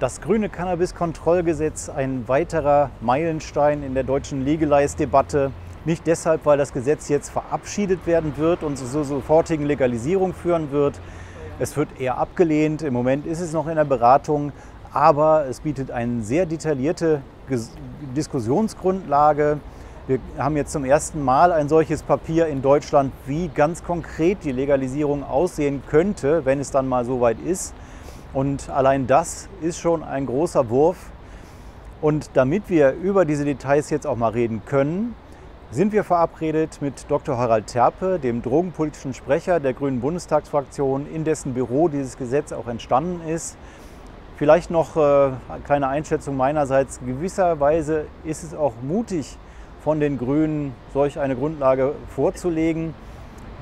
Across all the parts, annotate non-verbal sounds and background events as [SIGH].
Das grüne Cannabiskontrollgesetz kontrollgesetz ein weiterer Meilenstein in der deutschen Legalize-Debatte. Nicht deshalb, weil das Gesetz jetzt verabschiedet werden wird und zur sofortigen Legalisierung führen wird. Es wird eher abgelehnt. Im Moment ist es noch in der Beratung. Aber es bietet eine sehr detaillierte Diskussionsgrundlage. Wir haben jetzt zum ersten Mal ein solches Papier in Deutschland, wie ganz konkret die Legalisierung aussehen könnte, wenn es dann mal so weit ist. Und allein das ist schon ein großer Wurf. Und damit wir über diese Details jetzt auch mal reden können, sind wir verabredet mit Dr. Harald Terpe, dem drogenpolitischen Sprecher der Grünen Bundestagsfraktion, in dessen Büro dieses Gesetz auch entstanden ist. Vielleicht noch äh, eine kleine Einschätzung meinerseits. Gewisserweise ist es auch mutig von den Grünen, solch eine Grundlage vorzulegen,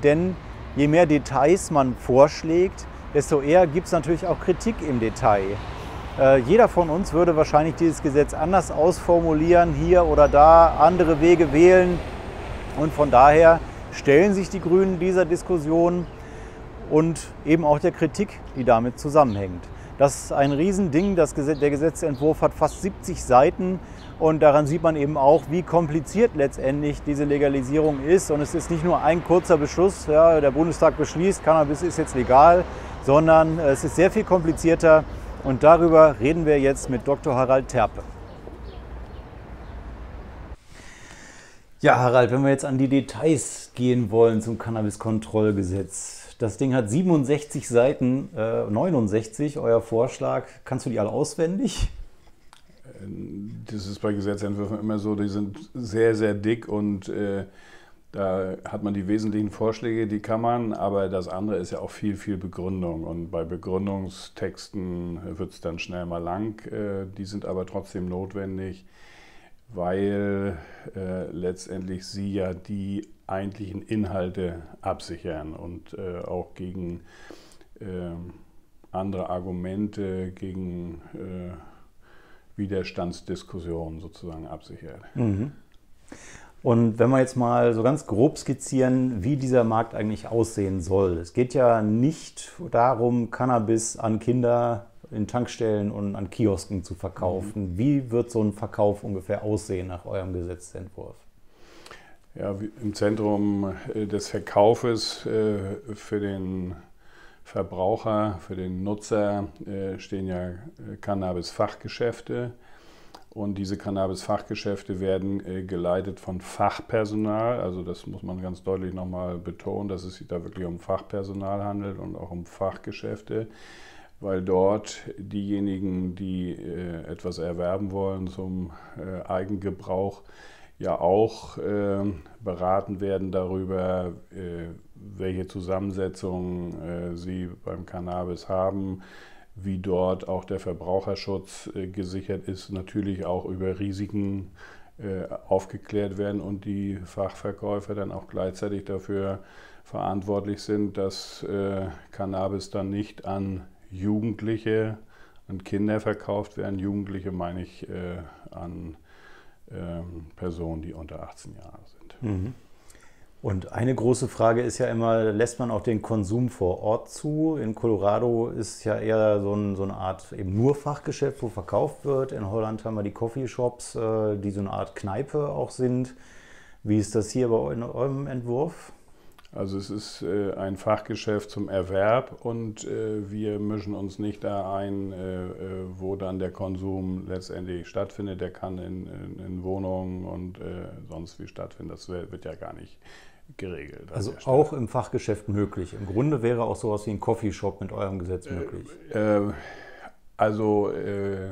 denn je mehr Details man vorschlägt, desto eher gibt es natürlich auch Kritik im Detail. Äh, jeder von uns würde wahrscheinlich dieses Gesetz anders ausformulieren, hier oder da andere Wege wählen. Und von daher stellen sich die Grünen dieser Diskussion und eben auch der Kritik, die damit zusammenhängt. Das ist ein Riesending. Das Gesetz, der Gesetzentwurf hat fast 70 Seiten. Und daran sieht man eben auch, wie kompliziert letztendlich diese Legalisierung ist. Und es ist nicht nur ein kurzer Beschluss, ja, der Bundestag beschließt, Cannabis ist jetzt legal, sondern es ist sehr viel komplizierter. Und darüber reden wir jetzt mit Dr. Harald Terpe. Ja, Harald, wenn wir jetzt an die Details gehen wollen zum Cannabiskontrollgesetz. Das Ding hat 67 Seiten, äh, 69, euer Vorschlag. Kannst du die alle auswendig? das ist bei Gesetzentwürfen immer so, die sind sehr, sehr dick und äh, da hat man die wesentlichen Vorschläge, die kann man, aber das andere ist ja auch viel, viel Begründung. Und bei Begründungstexten wird es dann schnell mal lang. Äh, die sind aber trotzdem notwendig, weil äh, letztendlich sie ja die eigentlichen Inhalte absichern und äh, auch gegen ähm, andere Argumente, gegen äh, Widerstandsdiskussion sozusagen absichert. Mhm. Und wenn wir jetzt mal so ganz grob skizzieren, wie dieser Markt eigentlich aussehen soll. Es geht ja nicht darum, Cannabis an Kinder in Tankstellen und an Kiosken zu verkaufen. Mhm. Wie wird so ein Verkauf ungefähr aussehen nach eurem Gesetzentwurf? Ja, im Zentrum äh, des Verkaufes äh, für den Verbraucher, für den Nutzer äh, stehen ja äh, Cannabis-Fachgeschäfte. Und diese Cannabis-Fachgeschäfte werden äh, geleitet von Fachpersonal. Also das muss man ganz deutlich nochmal betonen, dass es sich da wirklich um Fachpersonal handelt und auch um Fachgeschäfte, weil dort diejenigen, die etwas erwerben wollen zum Eigengebrauch, ja auch beraten werden darüber, welche Zusammensetzung äh, sie beim Cannabis haben, wie dort auch der Verbraucherschutz äh, gesichert ist, natürlich auch über Risiken äh, aufgeklärt werden und die Fachverkäufer dann auch gleichzeitig dafür verantwortlich sind, dass Cannabis dann nicht an Jugendliche, an Kinder verkauft werden. Jugendliche meine ich an ähm, Personen, die unter 18 Jahren sind. Mhm. Und eine große Frage ist ja immer, lässt man auch den Konsum vor Ort zu? In Colorado ist ja eher so, ein, so eine Art eben nur Fachgeschäft, wo verkauft wird. In Holland haben wir die Coffeeshops, äh, die so eine Art Kneipe auch sind. Wie ist das hier bei eurem Entwurf? Also es ist äh, ein Fachgeschäft zum Erwerb und äh, wir mischen uns nicht da ein, wo dann der Konsum letztendlich stattfindet. Der kann in, in Wohnungen und sonst wie stattfinden. Das wird ja gar nicht geregelt. Also auch im Fachgeschäft möglich. Im Grunde wäre auch sowas wie ein Coffeeshop mit eurem Gesetz äh, möglich. Äh, äh, also äh,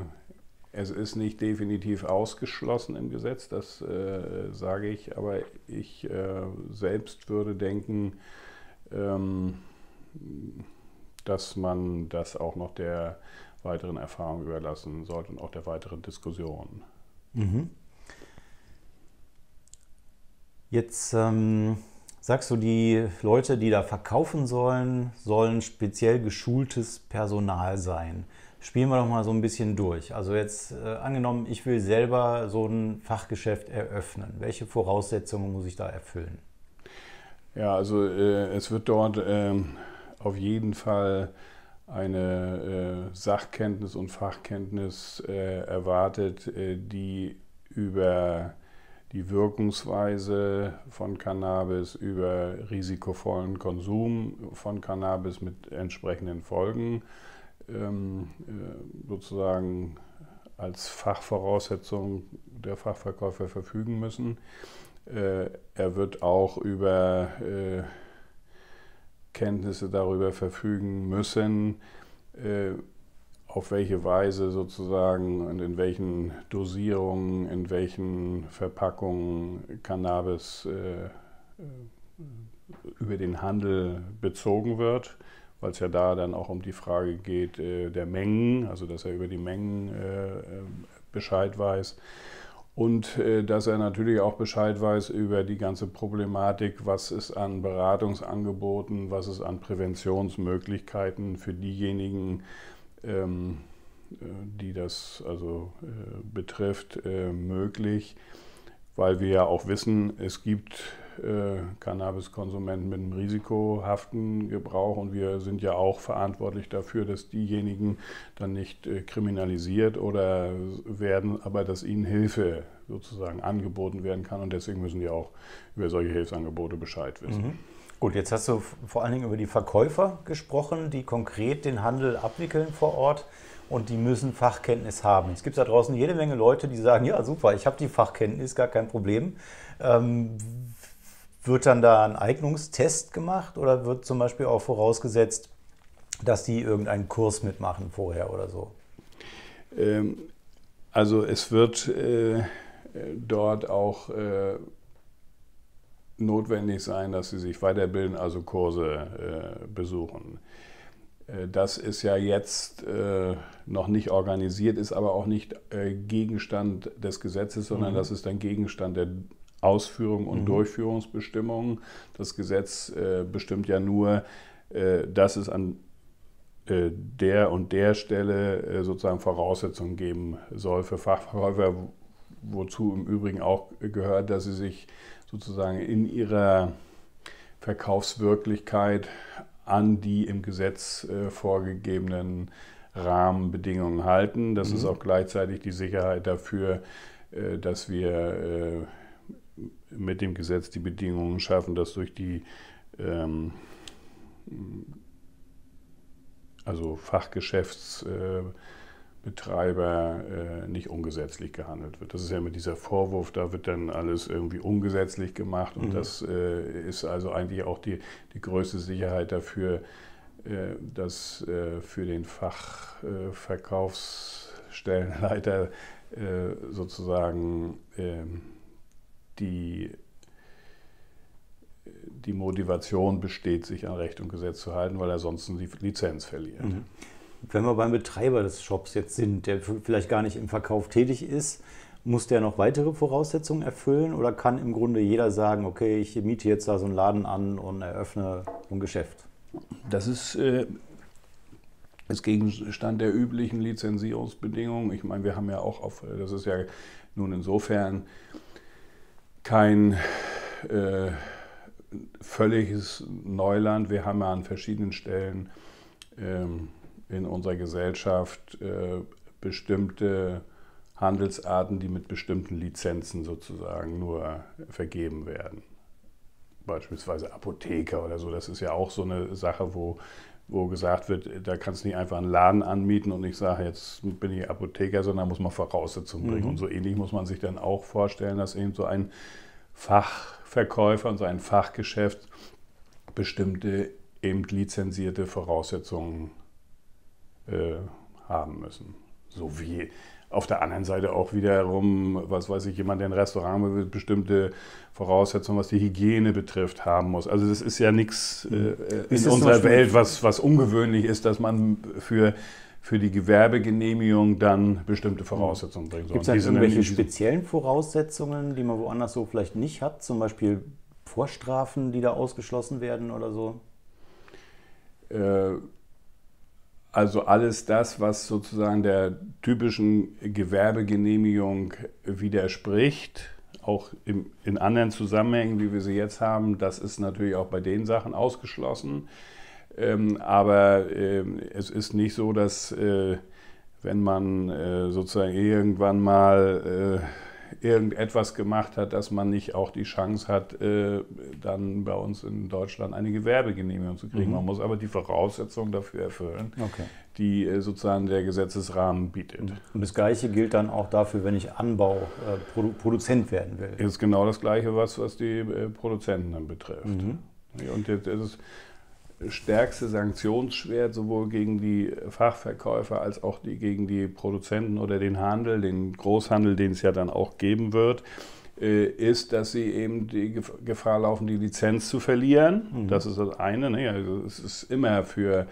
es ist nicht definitiv ausgeschlossen im Gesetz, das äh, sage ich, aber ich äh, selbst würde denken, ähm, dass man das auch noch der weiteren Erfahrung überlassen sollte und auch der weiteren Diskussion. Mhm. Jetzt ähm, sagst du, die Leute, die da verkaufen sollen, sollen speziell geschultes Personal sein. Spielen wir doch mal so ein bisschen durch. Also jetzt äh, angenommen, ich will selber so ein Fachgeschäft eröffnen. Welche Voraussetzungen muss ich da erfüllen? Ja, also äh, es wird dort äh, auf jeden Fall eine äh, Sachkenntnis und Fachkenntnis äh, erwartet, äh, die über äh, die Wirkungsweise von Cannabis über risikovollen Konsum von Cannabis mit entsprechenden Folgen ähm, äh, sozusagen als Fachvoraussetzung der Fachverkäufer verfügen müssen. Äh, er wird auch über äh, Kenntnisse darüber verfügen müssen, auf welche Weise sozusagen und in welchen Dosierungen, in welchen Verpackungen Cannabis äh, äh, über den Handel bezogen wird, weil es ja da dann auch um die Frage geht äh, der Mengen, also dass er über die Mengen äh, äh Bescheid weiß und äh, dass er natürlich auch Bescheid weiß über die ganze Problematik, was ist an Beratungsangeboten, was ist an Präventionsmöglichkeiten für diejenigen ähm, äh, die das also äh, betrifft, äh, möglich, weil wir ja auch wissen, es gibt äh, Cannabiskonsumenten mit einem risikohaften Gebrauch und wir sind ja auch verantwortlich dafür, dass diejenigen dann nicht äh, kriminalisiert oder werden, aber dass ihnen Hilfe sozusagen angeboten werden kann und deswegen müssen die auch über solche Hilfsangebote Bescheid wissen. Mhm. Gut, jetzt hast du vor allen Dingen über die Verkäufer gesprochen, die konkret den Handel abwickeln vor Ort und die müssen Fachkenntnis haben. Es gibt da draußen jede Menge Leute, die sagen, ja super, ich habe die Fachkenntnis, gar kein Problem. Ähm, wird dann da ein Eignungstest gemacht oder wird zum Beispiel auch vorausgesetzt, dass die irgendeinen Kurs mitmachen vorher oder so? Ähm, also es wird äh, dort auch äh, notwendig sein, dass sie sich weiterbilden, also Kurse äh, besuchen. Äh, das ist ja jetzt äh, noch nicht organisiert, ist aber auch nicht äh, Gegenstand des Gesetzes, sondern mhm. das ist dann Gegenstand der Ausführung und mhm. Durchführungsbestimmungen. Das Gesetz äh, bestimmt ja nur, dass es an der und der Stelle sozusagen Voraussetzungen geben soll für Fachverkäufer, wozu im Übrigen auch gehört, dass sie sich sozusagen in ihrer Verkaufswirklichkeit an die im Gesetz äh, vorgegebenen Rahmenbedingungen halten. Das mhm. ist auch gleichzeitig die Sicherheit dafür, äh, dass wir äh, mit dem Gesetz die Bedingungen schaffen, dass durch die ähm, also Fachgeschäfts- Betreiber äh, nicht ungesetzlich gehandelt wird. Das ist ja mit dieser Vorwurf, da wird dann alles irgendwie ungesetzlich gemacht und mhm. das äh, ist also eigentlich auch die, die größte Sicherheit dafür, äh, dass äh, für den Fachverkaufsstellenleiter äh, äh, sozusagen ähm, die die Motivation besteht, sich an Recht und Gesetz zu halten, weil er sonst die Lizenz verliert. Mhm. Wenn wir beim Betreiber des Shops jetzt sind, der vielleicht gar nicht im Verkauf tätig ist, muss der noch weitere Voraussetzungen erfüllen oder kann im Grunde jeder sagen, okay, ich miete jetzt da so einen Laden an und eröffne ein Geschäft? Das ist, äh, ist Gegenstand der üblichen Lizenzierungsbedingungen. Ich meine, wir haben ja auch auf, das ist ja nun insofern kein äh, völliges Neuland. Wir haben ja an verschiedenen Stellen ähm, in unserer Gesellschaft äh, bestimmte Handelsarten, die mit bestimmten Lizenzen sozusagen nur vergeben werden. Beispielsweise Apotheker oder so. Das ist ja auch so eine Sache, wo, wo gesagt wird, da kannst du nicht einfach einen Laden anmieten und ich sage, jetzt bin ich Apotheker, sondern muss man Voraussetzungen bringen. Mhm. Und so ähnlich muss man sich dann auch vorstellen, dass eben so ein Fachverkäufer und so ein Fachgeschäft bestimmte eben lizenzierte Voraussetzungen äh, haben müssen. So wie auf der anderen Seite auch wiederum, was weiß ich, jemand, der ein Restaurant will, bestimmte Voraussetzungen, was die Hygiene betrifft, haben muss. Also das ist ja nichts äh, mhm. äh in unserer Welt, was, was ungewöhnlich ist, dass man für, für die Gewerbegenehmigung dann bestimmte mhm. Voraussetzungen bringen soll. Gibt es halt irgendwelche speziellen Voraussetzungen, die man woanders so vielleicht nicht hat? Zum Beispiel Vorstrafen, die da ausgeschlossen werden oder so? Äh, also alles das, was sozusagen der typischen Gewerbegenehmigung widerspricht, auch im, in anderen Zusammenhängen, wie wir sie jetzt haben, das ist natürlich auch bei den Sachen ausgeschlossen. Ähm, aber äh, es ist nicht so, dass äh, wenn man äh, sozusagen irgendwann mal äh, irgendetwas gemacht hat, dass man nicht auch die Chance hat, äh, dann bei uns in Deutschland eine Gewerbegenehmigung zu kriegen. Mhm. Man muss aber die Voraussetzungen dafür erfüllen, okay. die äh, sozusagen der Gesetzesrahmen bietet. Und das Gleiche gilt dann auch dafür, wenn ich Anbauproduzent äh, werden will. Ist genau das Gleiche, was, was die Produzenten dann betrifft. Mhm. Und jetzt ist es, stärkste Sanktionsschwert sowohl gegen die Fachverkäufer als auch die, gegen die Produzenten oder den Handel, den Großhandel, den es ja dann auch geben wird, äh, ist, dass sie eben die Gefahr laufen, die Lizenz zu verlieren. Mhm. Das ist das eine. Ne? Also es ist immer für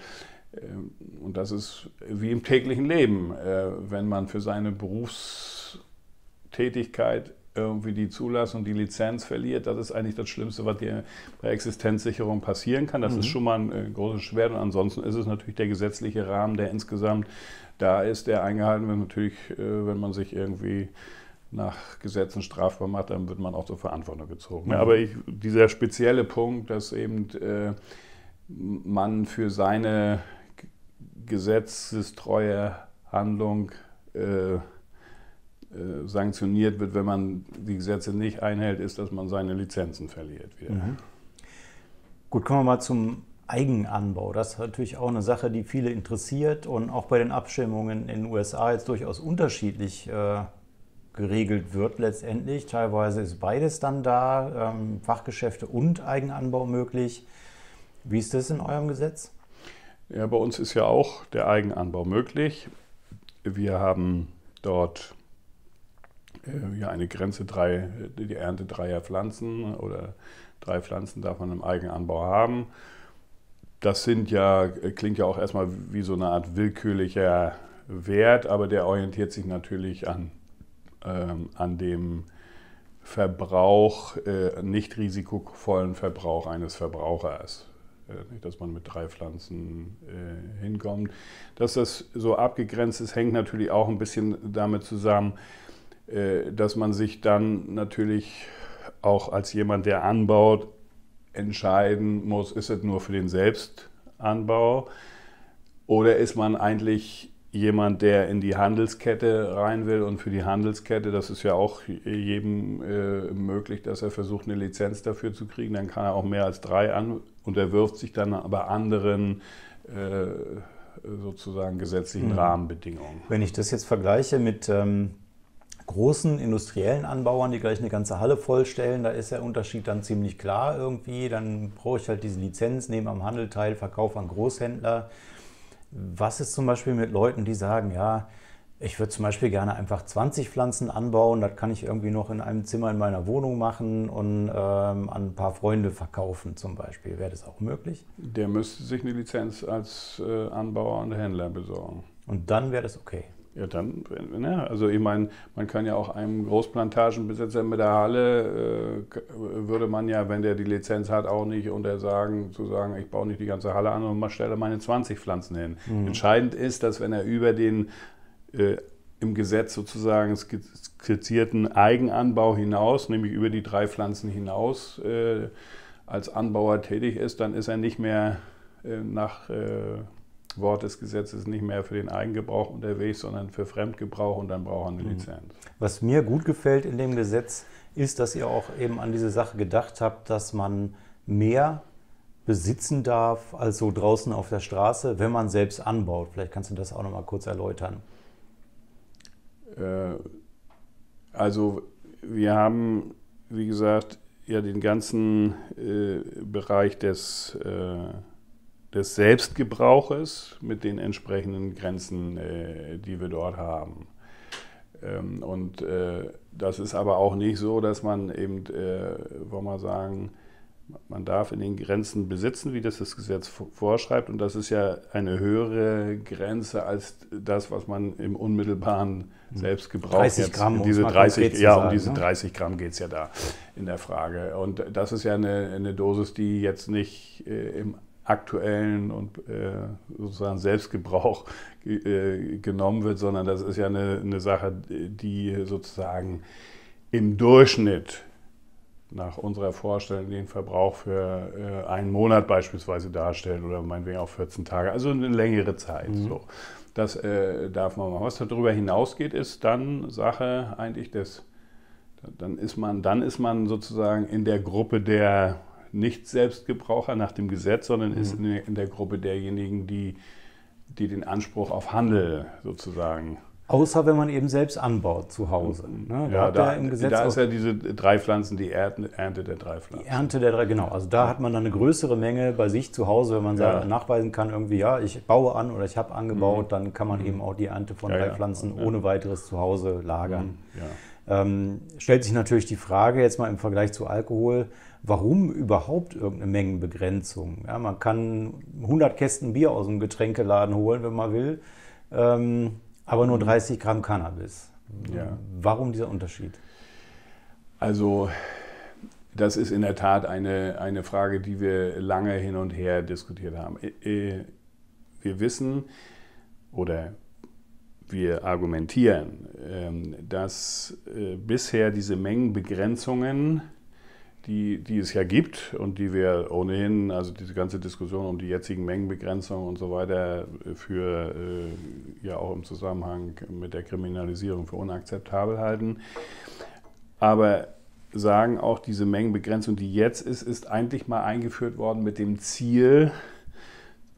ähm, und das ist wie im täglichen Leben, äh, wenn man für seine Berufstätigkeit irgendwie die Zulassung, die Lizenz verliert, das ist eigentlich das Schlimmste, was dir bei Existenzsicherung passieren kann. Das mhm. ist schon mal ein äh, großes Schwert. Und ansonsten ist es natürlich der gesetzliche Rahmen, der insgesamt da ist, der eingehalten wird. Natürlich, äh, wenn man sich irgendwie nach Gesetzen strafbar macht, dann wird man auch zur Verantwortung gezogen. Mhm. Aber ich, dieser spezielle Punkt, dass eben äh, man für seine gesetzestreue Handlung äh, äh, sanktioniert wird, wenn man die Gesetze nicht einhält, ist, dass man seine Lizenzen verliert wieder. Mhm. Gut, kommen wir mal zum Eigenanbau. Das ist natürlich auch eine Sache, die viele interessiert und auch bei den Abstimmungen in den USA jetzt durchaus unterschiedlich äh, geregelt wird letztendlich. Teilweise ist beides dann da, ähm, Fachgeschäfte und Eigenanbau möglich. Wie ist das in eurem Gesetz? Ja, bei uns ist ja auch der Eigenanbau möglich. Wir haben dort äh, ja, eine Grenze, drei, die Ernte dreier Pflanzen oder drei Pflanzen darf man im Eigenanbau haben. Das sind ja, klingt ja auch erstmal wie so eine Art willkürlicher Wert, aber der orientiert sich natürlich an, ähm, an dem Verbrauch, äh, nicht risikovollen Verbrauch eines Verbrauchers äh, dass man mit drei Pflanzen äh, hinkommt. Dass das so abgegrenzt ist, hängt natürlich auch ein bisschen damit zusammen, äh, dass man sich dann natürlich auch als jemand, der anbaut, entscheiden muss, ist es nur für den Selbstanbau oder ist man eigentlich jemand, der in die Handelskette rein will und für die Handelskette, das ist ja auch jedem äh, möglich, dass er versucht, eine Lizenz dafür zu kriegen, dann kann er auch mehr als drei an und er wirft sich dann aber anderen äh, sozusagen gesetzlichen mhm. Rahmenbedingungen. Wenn ich das jetzt vergleiche mit ähm großen industriellen Anbauern, die gleich eine ganze Halle vollstellen, da ist der Unterschied dann ziemlich klar irgendwie. Dann brauche ich halt diese Lizenz, nehme am Handel teil, verkaufe an Großhändler. Was ist zum Beispiel mit Leuten, die sagen, ja, ich würde zum Beispiel gerne einfach 20 Pflanzen anbauen, das kann ich irgendwie noch in einem Zimmer in meiner Wohnung machen und ähm, an ein paar Freunde verkaufen zum Beispiel. Wäre das auch möglich? Der müsste sich eine Lizenz als äh, Anbauer und Händler besorgen. Und dann wäre das okay. Ja, dann, na, ne, also ich meine, man kann ja auch einem Großplantagenbesitzer mit der Halle, äh, würde man ja, wenn der die Lizenz hat, auch nicht untersagen, zu sagen, ich baue nicht die ganze Halle an und stelle meine 20 Pflanzen hin. Mhm. Entscheidend ist, dass wenn er über den äh, im Gesetz sozusagen skizzierten Eigenanbau hinaus, nämlich über die drei Pflanzen hinaus, äh, als Anbauer tätig ist, dann ist er nicht mehr äh, nach äh, Wort des Gesetzes nicht mehr für den Eigengebrauch unterwegs, sondern für Fremdgebrauch und dann braucht man eine mhm. Lizenz. Was mir gut gefällt in dem Gesetz, ist, dass ihr auch eben an diese Sache gedacht habt, dass man mehr besitzen darf als so draußen auf der Straße, wenn man selbst anbaut. Vielleicht kannst du das auch noch mal kurz erläutern. Äh, also wir haben, wie gesagt, ja den ganzen äh, Bereich des äh, des Selbstgebrauches mit den entsprechenden Grenzen, äh, die wir dort haben. Ähm, und äh, das ist aber auch nicht so, dass man eben, äh, wollen wir sagen, man darf in den Grenzen besitzen, wie das das Gesetz vorschreibt. Und das ist ja eine höhere Grenze als das, was man im unmittelbaren hm. Selbstgebrauch 30 Gramm, jetzt, diese 30, ja, sagen, um diese 30 ne? Gramm geht es ja da in der Frage. Und das ist ja eine, eine Dosis, die jetzt nicht äh, im aktuellen und äh, sozusagen Selbstgebrauch äh, genommen wird, sondern das ist ja eine, eine Sache, die sozusagen im Durchschnitt nach unserer Vorstellung den Verbrauch für äh, einen Monat beispielsweise darstellt oder meinetwegen auch 14 Tage, also eine längere Zeit. Mhm. So. Das äh, darf man machen. Was darüber hinausgeht, ist dann Sache eigentlich des, dann ist man, dann ist man sozusagen in der Gruppe der nicht Selbstgebraucher nach dem Gesetz, sondern mhm. ist in der, in der, Gruppe derjenigen, die, die den Anspruch auf Handel sozusagen. Außer wenn man eben selbst anbaut zu Hause. Mhm. Ne? Da ja, da, im Gesetz da ist ja diese drei Pflanzen, die Ernte der drei Pflanzen. Die Ernte der drei, genau. Also da hat man dann eine größere Menge bei sich zu Hause, wenn man ja. nachweisen kann, irgendwie, ja, ich baue an oder ich habe angebaut, mhm. dann kann man mhm. eben auch die Ernte von ja, drei ja. Pflanzen ohne weiteres zu Hause lagern. Mhm. Ähm, stellt sich natürlich die Frage, jetzt mal im Vergleich zu Alkohol, warum überhaupt irgendeine Mengenbegrenzung? Ja, man kann 100 Kästen Bier aus dem Getränkeladen holen, wenn man will, ähm, aber nur 30 mhm. Gramm Cannabis. Ja. Warum dieser Unterschied? Also das ist in der Tat eine, eine Frage, die wir lange hin und her diskutiert haben. Wir wissen oder wir argumentieren, ähm, dass äh, bisher diese Mengenbegrenzungen die, die es ja gibt und die wir ohnehin, also diese ganze Diskussion um die jetzigen Mengenbegrenzungen und so weiter, äh, für äh, ja auch im Zusammenhang mit der Kriminalisierung für unakzeptabel halten. Aber sagen auch, diese Mengenbegrenzung, die jetzt ist, ist eigentlich mal eingeführt worden mit dem Ziel,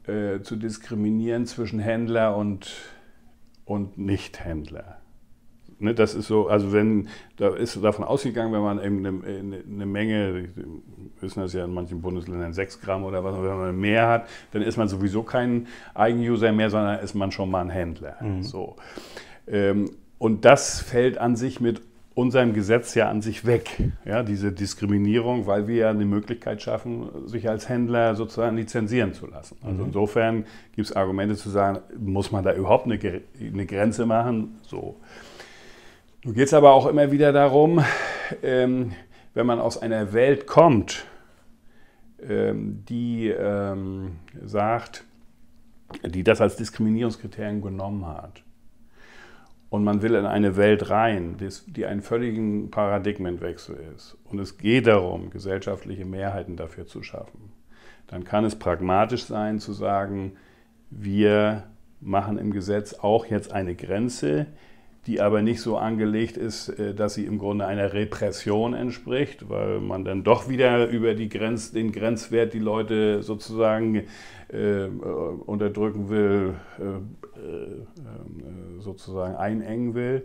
äh, zu diskriminieren zwischen Händler und, und Nichthändler. Ne, das ist so, also wenn, da ist davon ausgegangen, wenn man eben eine, eine ne Menge, wissen das ja in manchen Bundesländern, 6 Gramm oder was, wenn man mehr hat, dann ist man sowieso kein Eigenuser mehr, sondern ist man schon mal ein Händler. Mhm. So. Ähm, und das fällt an sich mit unserem Gesetz ja an sich weg, ja, diese Diskriminierung, weil wir ja eine Möglichkeit schaffen, sich als Händler sozusagen lizenzieren zu lassen. Also mhm. insofern gibt es Argumente zu sagen, muss man da überhaupt eine, eine Grenze machen? So. Nun geht es aber auch immer wieder darum, ähm, wenn man aus einer Welt kommt, ähm, die ähm, sagt, die das als Diskriminierungskriterium genommen hat. Und man will in eine Welt rein, die einen völligen Paradigmenwechsel ist. Und es geht darum, gesellschaftliche Mehrheiten dafür zu schaffen. Dann kann es pragmatisch sein zu sagen, wir machen im Gesetz auch jetzt eine Grenze, die aber nicht so angelegt ist, äh, dass sie im Grunde einer Repression entspricht, weil man dann doch wieder über die Grenz, den Grenzwert die Leute sozusagen äh, äh unterdrücken will, äh, äh, äh, sozusagen einengen will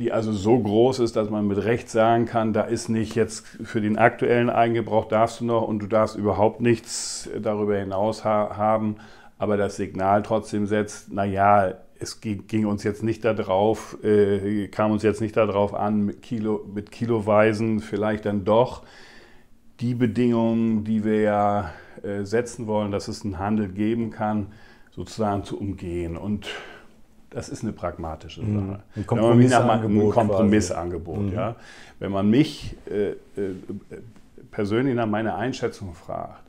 die also so groß ist, dass man mit Recht sagen kann, da ist nicht jetzt für den aktuellen Eigengebrauch darfst du noch und du darfst überhaupt nichts darüber hinaus ha haben, aber das Signal trotzdem setzt, naja, es ging, ging, uns jetzt nicht darauf, äh, kam uns jetzt nicht darauf an, mit, Kilo, mit Kiloweisen vielleicht dann doch die Bedingungen, die wir ja äh, setzen wollen, dass es einen Handel geben kann, sozusagen zu umgehen. Und das ist eine pragmatische mhm. Sache. Mhm. Ein Kompromissangebot. Ein Kompromissangebot mhm. ja. Wenn man mich äh, äh, persönlich nach meiner Einschätzung fragt,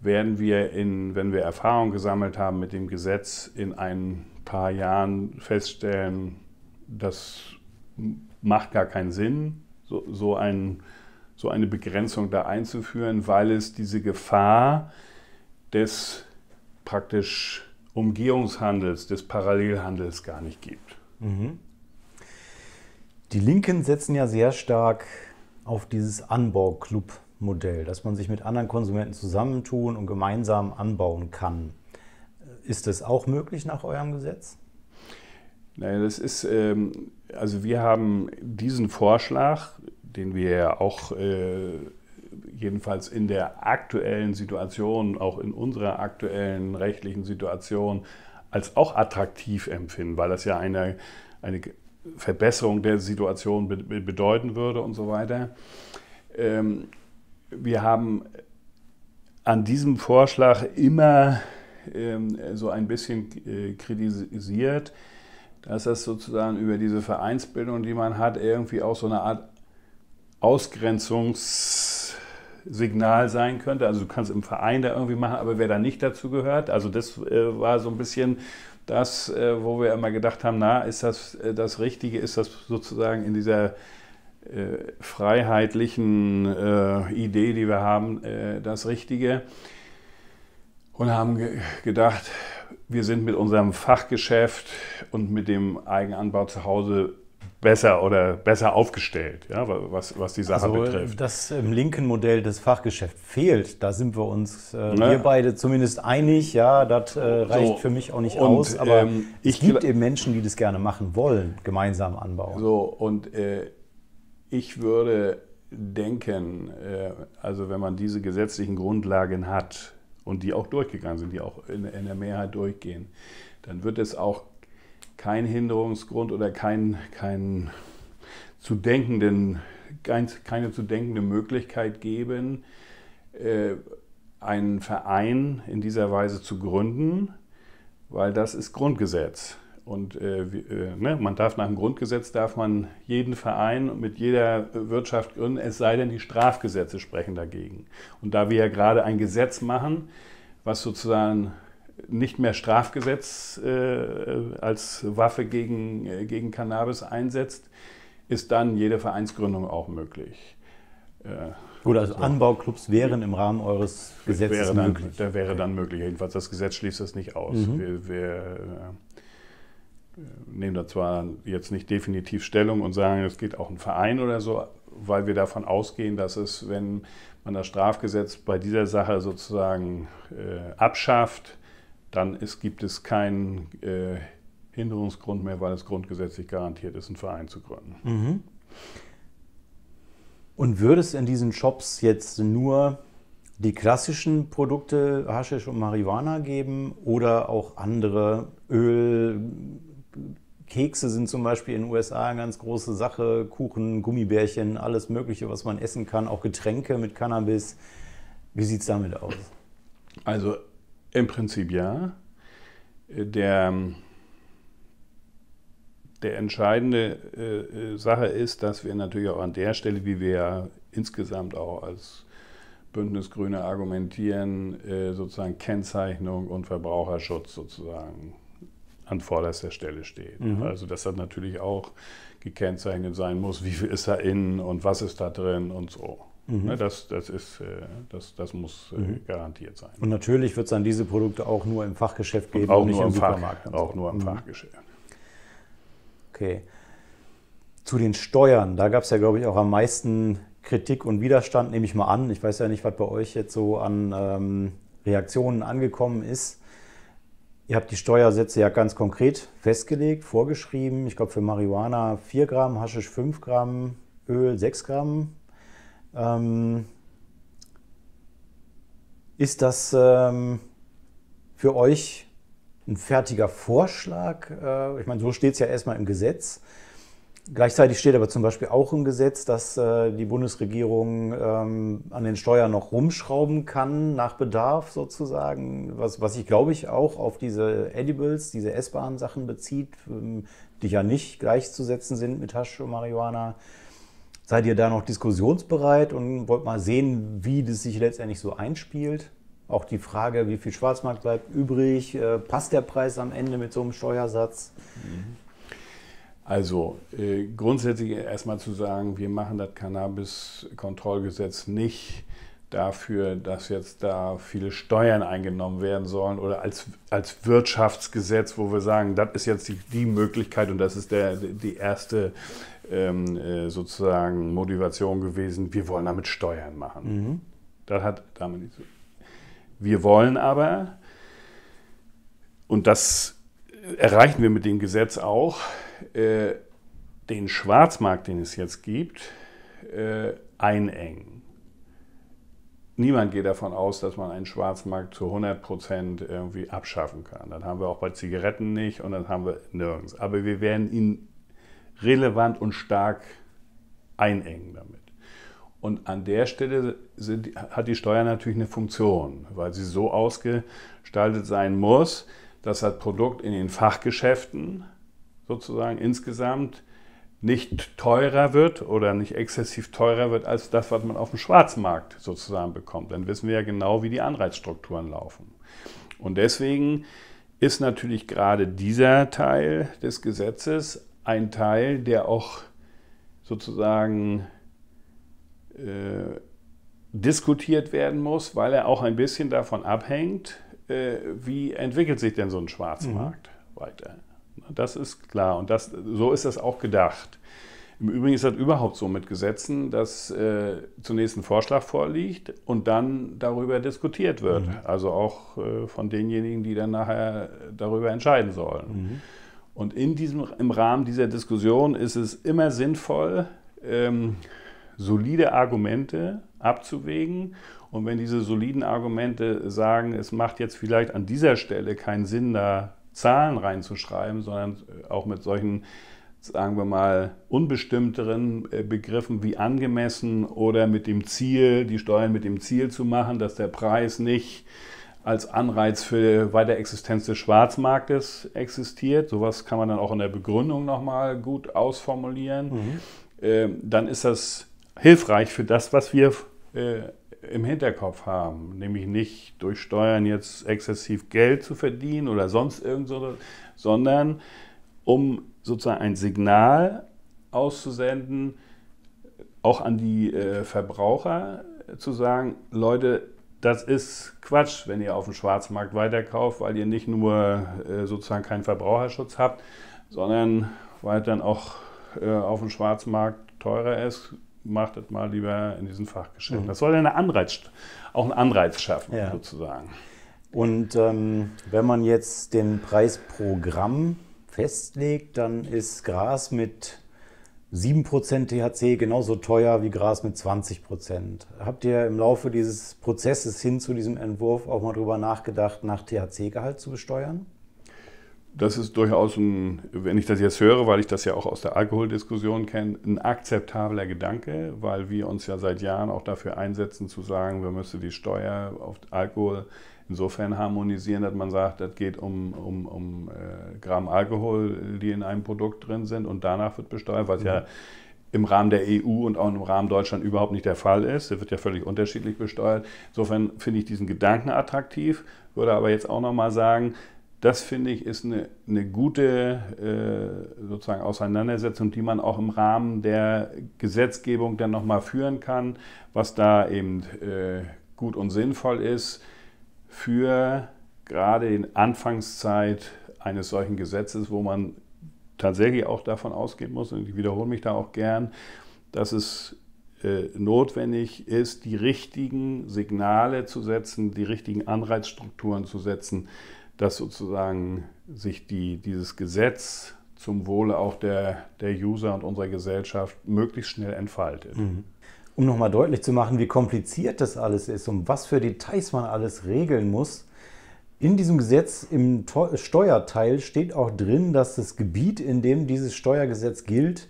werden wir, in, wenn wir Erfahrung gesammelt haben mit dem Gesetz, in einen paar Jahren feststellen, das macht gar keinen Sinn, so, so, ein, so eine Begrenzung da einzuführen, weil es diese Gefahr des praktisch Umgehungshandels, des Parallelhandels gar nicht gibt. Mhm. Die Linken setzen ja sehr stark auf dieses Anbauclub-Modell, dass man sich mit anderen Konsumenten zusammentun und gemeinsam anbauen kann ist das auch möglich nach eurem Gesetz? Nein, das ist, ähm, also wir haben diesen Vorschlag, den wir ja auch äh, jedenfalls in der aktuellen Situation, auch in unserer aktuellen rechtlichen Situation, als auch attraktiv empfinden, weil das ja eine, eine Verbesserung der Situation bedeuten würde und so weiter. Ähm, wir haben an diesem Vorschlag immer ähm, so ein bisschen äh, kritisiert, dass das sozusagen über diese Vereinsbildung, die man hat, irgendwie auch so eine Art Ausgrenzungssignal sein könnte. Also du kannst im Verein da irgendwie machen, aber wer da nicht dazu gehört, also das äh, war so ein bisschen das, äh, wo wir immer gedacht haben, na, ist das das Richtige, ist das sozusagen in dieser freiheitlichen Idee, die wir haben, das Richtige und haben ge gedacht, wir sind mit unserem Fachgeschäft und mit dem Eigenanbau zu Hause besser oder besser aufgestellt, ja, was, was die Sache also, betrifft. Dass im linken Modell das Fachgeschäft fehlt, da sind wir uns äh, ne? wir beide zumindest einig, ja, das äh, reicht so, für mich auch nicht und, aus, aber ähm, es gibt eben Menschen, die das gerne machen wollen, gemeinsam anbauen. So, und äh, ich würde denken, äh, also wenn man diese gesetzlichen Grundlagen hat, und die auch durchgegangen sind, die auch in, in der Mehrheit durchgehen, dann wird es auch keinen Hinderungsgrund oder kein, kein zu denkenden, keine zu denkende Möglichkeit geben, äh, einen Verein in dieser Weise zu gründen, weil das ist Grundgesetz. Und äh, äh, ne, man darf nach dem Grundgesetz darf man jeden Verein mit jeder Wirtschaft gründen, es sei denn, die Strafgesetze sprechen dagegen. Und da wir ja gerade ein Gesetz machen, was sozusagen nicht mehr Strafgesetz äh, als Waffe gegen, äh, gegen Cannabis einsetzt, ist dann jede Vereinsgründung auch möglich. Äh, Gut, also so. Anbauclubs wären im Rahmen eures Gesetzes wäre dann, möglich. Da wäre dann möglich. Jedenfalls das Gesetz schließt das nicht aus. Mhm. Wir, wir, äh, nehmen da zwar jetzt nicht definitiv Stellung und sagen, es geht auch ein Verein oder so, weil wir davon ausgehen, dass es, wenn man das Strafgesetz bei dieser Sache sozusagen äh, abschafft, dann ist, gibt es keinen äh, Hinderungsgrund mehr, weil es grundgesetzlich garantiert ist, einen Verein zu gründen. Mhm. Und würde es in diesen Shops jetzt nur die klassischen Produkte Haschisch und Marihuana geben oder auch andere Öl, Kekse sind zum Beispiel in den USA eine ganz große Sache. Kuchen, Gummibärchen, alles Mögliche, was man essen kann, auch Getränke mit Cannabis. Wie sieht es damit aus? Also im Prinzip ja. Der, der entscheidende äh, äh, Sache ist, dass wir natürlich auch an der Stelle, wie wir ja insgesamt auch als Bündnisgrüne argumentieren, äh, sozusagen Kennzeichnung und Verbraucherschutz sozusagen an vorderster Stelle steht. Mhm. Also das natürlich auch gekennzeichnet sein muss, wie viel ist da innen und was ist da drin und so. Mhm. Ne, das, das, ist, äh, das, das muss äh, mhm. garantiert sein. Und natürlich wird es dann diese Produkte auch nur im Fachgeschäft geben und, auch und nicht nur im, im Supermarkt. Fach, auch nur im mhm. Fachgeschäft. Okay. Zu den Steuern, da gab es ja, glaube ich, auch am meisten Kritik und Widerstand, nehme ich mal an. Ich weiß ja nicht, was bei euch jetzt so an ähm, Reaktionen angekommen ist. Ihr habt die Steuersätze ja ganz konkret festgelegt, vorgeschrieben. Ich glaube, für Marihuana 4 Gramm, Haschisch 5 Gramm, Öl 6 Gramm. Ähm, ist das ähm, für euch ein fertiger Vorschlag? Äh, ich meine, so steht es ja erstmal im Gesetz. Gleichzeitig steht aber zum Beispiel auch im Gesetz, dass äh, die Bundesregierung ähm, an den Steuern noch rumschrauben kann, nach Bedarf sozusagen, was, was sich, glaube ich, auch auf diese Edibles, diese essbaren Sachen bezieht, ähm, die ja nicht gleichzusetzen sind mit Hasch und Marihuana. Seid ihr da noch diskussionsbereit und wollt mal sehen, wie das sich letztendlich so einspielt? Auch die Frage, wie viel Schwarzmarkt bleibt übrig, äh, passt der Preis am Ende mit so einem Steuersatz? Mhm. Also äh, grundsätzlich erstmal zu sagen, wir machen das Cannabiskontrollgesetz nicht dafür, dass jetzt da viele Steuern eingenommen werden sollen oder als, als Wirtschaftsgesetz, wo wir sagen, das ist jetzt die, die Möglichkeit und das ist der, die erste ähm, äh, sozusagen Motivation gewesen, wir wollen damit Steuern machen. Mhm. Das hat damit nichts zu tun. Wir wollen aber, und das erreichen wir mit dem Gesetz auch, äh, den Schwarzmarkt, den es jetzt gibt, äh, einengen. Niemand geht davon aus, dass man einen Schwarzmarkt zu 100 Prozent irgendwie abschaffen kann. Dann haben wir auch bei Zigaretten nicht und dann haben wir nirgends. Aber wir werden ihn relevant und stark einengen damit. Und an der Stelle sind, hat die Steuer natürlich eine Funktion, weil sie so ausgestaltet sein muss, dass das Produkt in den Fachgeschäften sozusagen insgesamt nicht teurer wird oder nicht exzessiv teurer wird als das, was man auf dem Schwarzmarkt sozusagen bekommt. Dann wissen wir ja genau, wie die Anreizstrukturen laufen. Und deswegen ist natürlich gerade dieser Teil des Gesetzes ein Teil, der auch sozusagen äh, diskutiert werden muss, weil er auch ein bisschen davon abhängt, äh, wie entwickelt sich denn so ein Schwarzmarkt mhm. weiter das ist klar. Und das, so ist das auch gedacht. Im Übrigen ist das überhaupt so mit Gesetzen, dass äh, zunächst ein Vorschlag vorliegt und dann darüber diskutiert wird. Mhm. Also auch äh, von denjenigen, die dann nachher darüber entscheiden sollen. Mhm. Und in diesem, im Rahmen dieser Diskussion ist es immer sinnvoll, ähm, solide Argumente abzuwägen. Und wenn diese soliden Argumente sagen, es macht jetzt vielleicht an dieser Stelle keinen Sinn, da Zahlen reinzuschreiben, sondern äh, auch mit solchen, sagen wir mal, unbestimmteren äh, Begriffen wie angemessen oder mit dem Ziel, die Steuern mit dem Ziel zu machen, dass der Preis nicht als Anreiz für weitere Existenz des Schwarzmarktes existiert. Sowas kann man dann auch in der Begründung nochmal gut ausformulieren. Mhm. Ähm, dann ist das hilfreich für das, was wir äh, im Hinterkopf haben, nämlich nicht durch Steuern jetzt exzessiv Geld zu verdienen oder sonst irgend so, sondern um sozusagen ein Signal auszusenden, auch an die äh, Verbraucher zu sagen, Leute, das ist Quatsch, wenn ihr auf dem Schwarzmarkt weiterkauft, weil ihr nicht nur äh, sozusagen keinen Verbraucherschutz habt, sondern weil dann auch äh, auf dem Schwarzmarkt teurer ist, macht das mal lieber in diesen Fachgeschäften. Mhm. Das soll ja eine Anreiz, auch einen Anreiz schaffen, ja. sozusagen. Und ähm, wenn man jetzt den Preis pro Gramm festlegt, dann ist Gras mit 7% THC genauso teuer wie Gras mit 20%. Habt ihr im Laufe dieses Prozesses hin zu diesem Entwurf auch mal darüber nachgedacht, nach THC-Gehalt zu besteuern? das ist durchaus ein, wenn ich das jetzt höre, weil ich das ja auch aus der Alkoholdiskussion kenne, ein akzeptabler Gedanke, weil wir uns ja seit Jahren auch dafür einsetzen zu sagen, wir müssen die Steuer auf Alkohol insofern harmonisieren, dass man sagt, das geht um, um, um äh, Gramm Alkohol, die in einem Produkt drin sind und danach wird besteuert, was mhm. ja im Rahmen der EU und auch im Rahmen Deutschland überhaupt nicht der Fall ist. Es wird ja völlig unterschiedlich besteuert. Insofern finde ich diesen Gedanken attraktiv, würde aber jetzt auch nochmal sagen, das finde ich ist eine, eine gute äh, sozusagen Auseinandersetzung, die man auch im Rahmen der Gesetzgebung dann nochmal führen kann, was da eben äh, gut und sinnvoll ist für gerade in Anfangszeit eines solchen Gesetzes, wo man tatsächlich auch davon ausgehen muss, und ich wiederhole mich da auch gern, dass es äh, notwendig ist, die richtigen Signale zu setzen, die richtigen Anreizstrukturen zu setzen, dass sozusagen sich die, dieses Gesetz zum Wohle auch der, der User und unserer Gesellschaft möglichst schnell entfaltet. Mhm. Um nochmal deutlich zu machen, wie kompliziert das alles ist und was für Details man alles regeln muss, in diesem Gesetz im Steuerteil steht auch drin, dass das Gebiet, in dem dieses Steuergesetz gilt,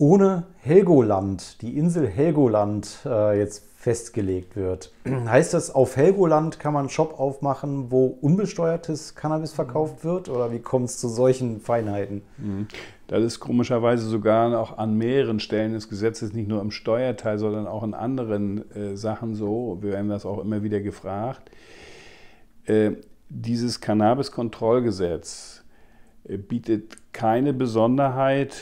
ohne Helgoland, die Insel Helgoland, äh, jetzt festgelegt wird. [CLEARS THROAT] heißt das, auf Helgoland kann man einen Shop aufmachen, wo unbesteuertes Cannabis verkauft wird? Oder wie kommt es zu solchen Feinheiten? Mhm. Das ist komischerweise sogar auch an mehreren Stellen des Gesetzes, nicht nur im Steuerteil, sondern auch in anderen äh, Sachen so. Wir werden das auch immer wieder gefragt. Äh, dieses Cannabiskontrollgesetz äh, bietet keine Besonderheit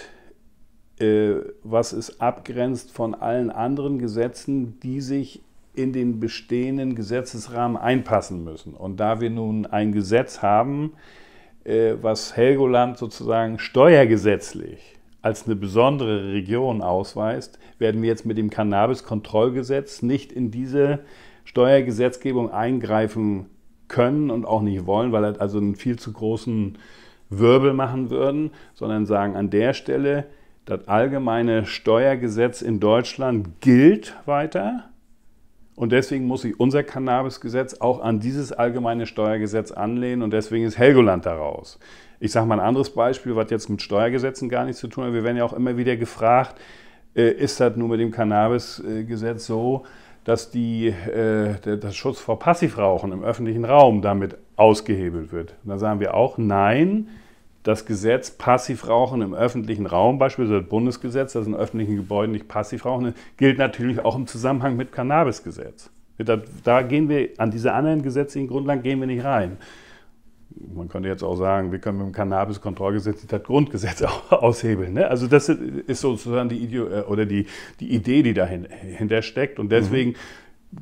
äh, was es abgrenzt von allen anderen Gesetzen, die sich in den bestehenden Gesetzesrahmen einpassen müssen. Und da wir nun ein Gesetz haben, äh, was Helgoland sozusagen steuergesetzlich als eine besondere Region ausweist, werden wir jetzt mit dem Cannabiskontrollgesetz nicht in diese Steuergesetzgebung eingreifen können und auch nicht wollen, weil er also einen viel zu großen Wirbel machen würden, sondern sagen, an der Stelle das allgemeine Steuergesetz in Deutschland gilt weiter. Und deswegen muss sich unser Cannabisgesetz auch an dieses allgemeine Steuergesetz anlehnen und deswegen ist Helgoland daraus. Ich sage mal ein anderes Beispiel, was jetzt mit Steuergesetzen gar nichts zu tun hat. Wir werden ja auch immer wieder gefragt, äh, ist das nur mit dem Cannabisgesetz so, dass die, äh, der, Schutz vor Passivrauchen im öffentlichen Raum damit ausgehebelt wird? Und da sagen wir auch, nein, das Gesetz Passivrauchen im öffentlichen Raum, beispielsweise das Bundesgesetz, das in öffentlichen Gebäuden nicht Passivrauchen ist, gilt natürlich auch im Zusammenhang mit Cannabisgesetz. Da, da gehen wir an diese anderen gesetzlichen Grundlagen gehen wir nicht rein. Man könnte jetzt auch sagen, wir können mit dem Cannabiskontrollgesetz das Grundgesetz [LAUGHS] aushebeln. Ne? Also das ist sozusagen die, Ideo, äh, oder die, die Idee, die dahinter steckt. Und deswegen mhm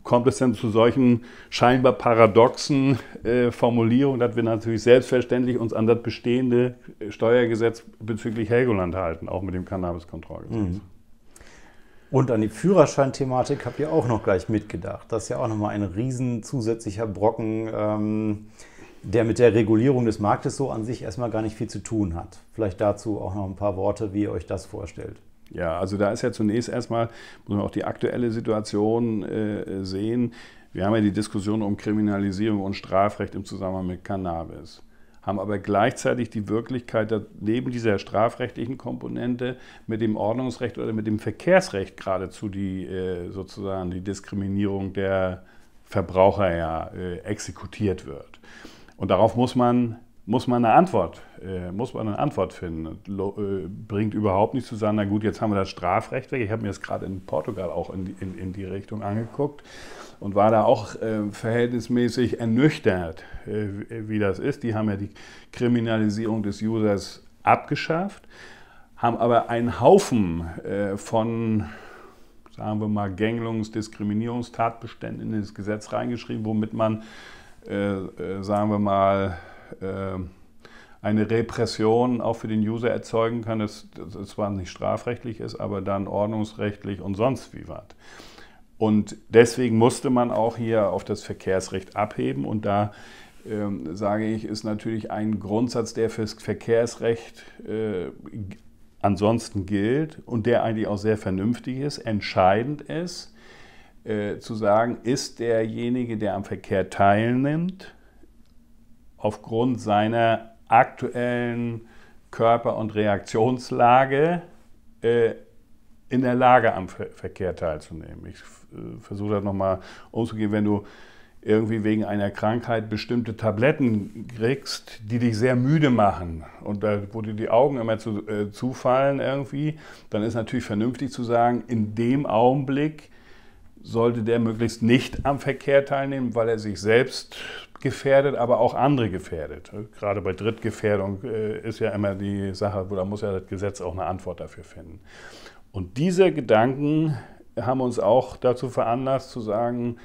kommt es dann zu solchen scheinbar paradoxen äh, Formulierungen, dass wir natürlich selbstverständlich uns an das bestehende äh, Steuergesetz bezüglich Helgoland halten, auch mit dem Cannabiskontrollgesetz. Mhm. Und an die Führerscheinthematik habt ihr auch noch gleich mitgedacht. Das ist ja auch nochmal ein riesen zusätzlicher Brocken, ähm, der mit der Regulierung des Marktes so an sich erstmal gar nicht viel zu tun hat. Vielleicht dazu auch noch ein paar Worte, wie ihr euch das vorstellt. Ja, also da ist ja zunächst erstmal, muss man auch die aktuelle Situation äh, sehen. Wir haben ja die Diskussion um Kriminalisierung und Strafrecht im Zusammenhang mit Cannabis haben aber gleichzeitig die Wirklichkeit, dass neben dieser strafrechtlichen Komponente mit dem Ordnungsrecht oder mit dem Verkehrsrecht geradezu die äh, sozusagen die Diskriminierung der Verbraucher ja äh, exekutiert wird. Und darauf muss man muss man eine Antwort, äh, muss man eine Antwort finden. Lo, äh, bringt überhaupt nicht zu sagen, na gut, jetzt haben wir das Strafrecht weg. Ich habe mir das gerade in Portugal auch in die, in, in die, Richtung angeguckt und war da auch äh, verhältnismäßig ernüchtert, äh, wie das ist. Die haben ja die Kriminalisierung des Users abgeschafft, haben aber einen Haufen äh, von sagen wir mal, Gängelungs-, Diskriminierungstatbeständen in das Gesetz reingeschrieben, womit man, äh, sagen wir mal, ähm, eine Repression auch für den User erzeugen kann, das, das zwar nicht strafrechtlich ist, aber dann ordnungsrechtlich und sonst wie was. Und deswegen musste man auch hier auf das Verkehrsrecht abheben. Und da ähm, sage ich, ist natürlich ein Grundsatz, der fürs Verkehrsrecht äh, ansonsten gilt und der eigentlich auch sehr vernünftig ist, entscheidend ist, äh, zu sagen, ist derjenige, der am Verkehr teilnimmt, aufgrund seiner aktuellen Körper- und Reaktionslage äh, in der Lage, am Ver Verkehr teilzunehmen. Ich äh, versuche das nochmal umzugehen, wenn du irgendwie wegen einer Krankheit bestimmte Tabletten kriegst, die dich sehr müde machen und da, wo dir die Augen immer zu, äh, zufallen irgendwie, dann ist natürlich vernünftig zu sagen, in dem Augenblick sollte der möglichst nicht am Verkehr teilnehmen, weil er sich selbst gefährdet, aber auch andere gefährdet. Gerade bei Drittgefährdung äh, ist ja immer die Sache, da muss ja das Gesetz auch eine Antwort dafür finden. Und diese Gedanken haben uns auch dazu veranlasst zu sagen,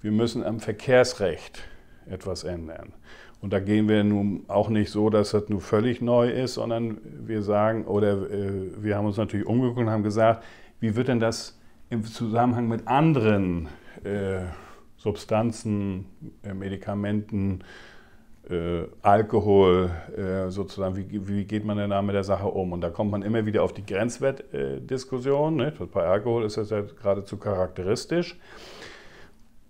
wir müssen am Verkehrsrecht etwas ändern. Und da gehen wir nun auch nicht so, dass das nun völlig neu ist, sondern wir sagen, oder äh, wir haben uns natürlich umgeguckt und haben gesagt, wie wird denn das im Zusammenhang mit anderen äh, Substanzen, äh, Medikamenten, äh, Alkohol, äh, sozusagen, wie, wie, geht man denn da mit der Sache um? Und da kommt man immer wieder auf die Grenzwertdiskussion. Äh, ne? Bei Alkohol ist das ja geradezu charakteristisch.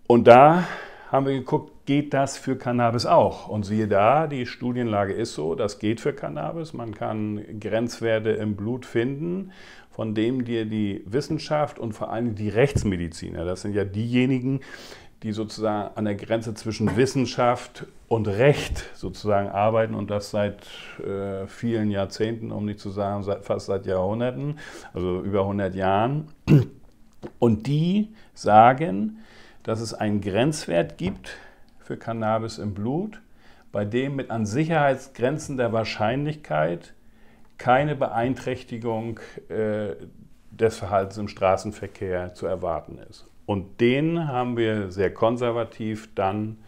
Und da haben wir geguckt, geht das für Cannabis auch? Und siehe da, die Studienlage ist so, das geht für Cannabis. Man kann Grenzwerte im Blut finden, von dem dir die Wissenschaft und vor allem die Rechtsmediziner, das sind ja diejenigen, die sozusagen an der Grenze zwischen Wissenschaft und Recht sozusagen arbeiten und das seit äh, vielen Jahrzehnten, um nicht zu sagen seit, fast seit Jahrhunderten, also über 100 Jahren. Und die sagen, dass es einen Grenzwert gibt für Cannabis im Blut, bei dem mit an Sicherheitsgrenzen der Wahrscheinlichkeit keine Beeinträchtigung äh, des Verhaltens im Straßenverkehr zu erwarten ist. Und den haben wir sehr konservativ dann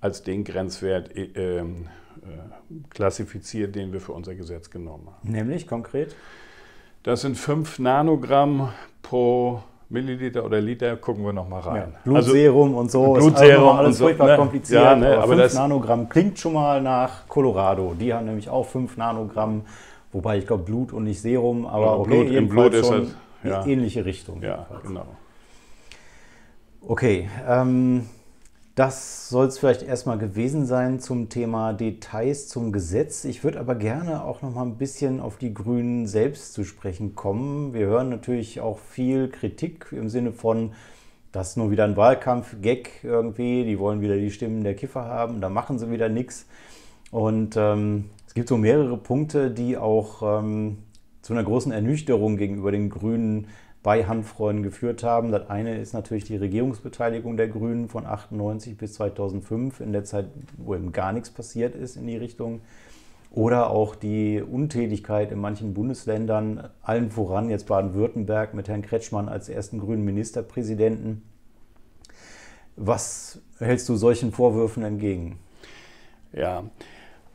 als den Grenzwert äh, äh, klassifiziert, den wir für unser Gesetz genommen haben. Nämlich konkret? Das sind 5 Nanogramm pro Milliliter oder Liter, gucken wir nochmal rein. Ja, Blutserum also, und so. Blutserum alles und so, furchtbar ne? kompliziert. Ja, ne, aber 5 Nanogramm klingt schon mal nach Colorado. Die haben nämlich auch 5 Nanogramm, wobei ich glaube Blut und nicht Serum, aber ja, okay, Blut, im Blut ist schon halt, ja. ähnliche Richtung. Ja, jedenfalls. genau. Okay, ähm, das soll es vielleicht erstmal gewesen sein zum Thema Details zum Gesetz. Ich würde aber gerne auch noch mal ein bisschen auf die Grünen selbst zu sprechen kommen. Wir hören natürlich auch viel Kritik im Sinne von, das ist nur wieder ein Wahlkampf-Gag irgendwie. Die wollen wieder die Stimmen der Kiffer haben, da machen sie wieder nichts. Und ähm, es gibt so mehrere Punkte, die auch ähm, zu einer großen Ernüchterung gegenüber den Grünen bei Hanfreuen geführt haben. Das eine ist natürlich die Regierungsbeteiligung der Grünen von 98 bis 2005, in der Zeit, wo eben gar nichts passiert ist in die Richtung. Oder auch die Untätigkeit in manchen Bundesländern, allen voran jetzt Baden-Württemberg mit Herrn Kretschmann als ersten grünen Ministerpräsidenten. Was hältst du solchen Vorwürfen entgegen? Ja,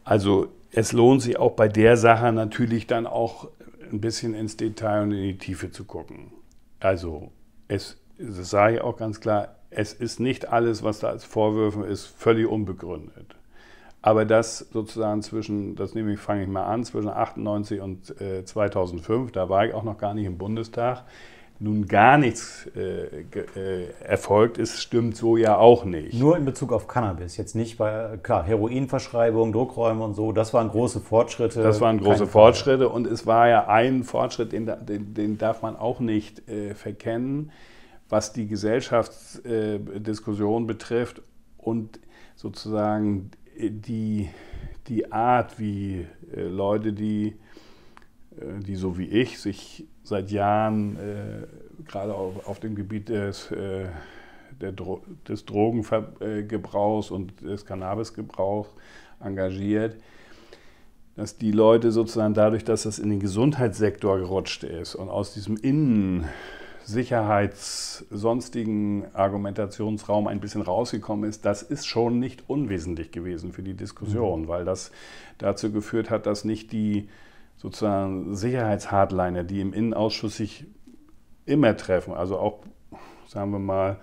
also es lohnt sich auch bei der Sache natürlich dann auch ein bisschen ins Detail und in die Tiefe zu gucken. Also es, es sei auch ganz klar, es ist nicht alles, was da als Vorwürfe ist, völlig unbegründet. Aber das sozusagen zwischen, das nehme ich, fange ich mal an, zwischen 98 und äh, 2005, da war ich auch noch gar nicht im Bundestag, nun gar nichts äh, äh, erfolgt ist, stimmt so ja auch nicht. Nur in Bezug auf Cannabis, jetzt nicht bei, klar, Heroinverschreibung, Druckräume und so, das waren große Fortschritte. Das waren große Fortschritte und es war ja ein Fortschritt, den, den, den darf man auch nicht äh, verkennen, was die Gesellschaftsdiskussion äh, betrifft und sozusagen die, die Art, wie äh, Leute, die äh, die so wie ich sich seit Jahren äh, gerade auf, auf, dem Gebiet des, äh, Dro des Drogengebrauchs und des Cannabisgebrauchs engagiert, dass die Leute sozusagen dadurch, dass das in den Gesundheitssektor gerutscht ist und aus diesem Innen Sicherheits sonstigen Argumentationsraum ein bisschen rausgekommen ist, das ist schon nicht unwesentlich gewesen für die Diskussion, mhm. weil das dazu geführt hat, dass nicht die sozusagen Sicherheitshardliner, die im Innenausschuss sich immer treffen, also auch, sagen wir mal,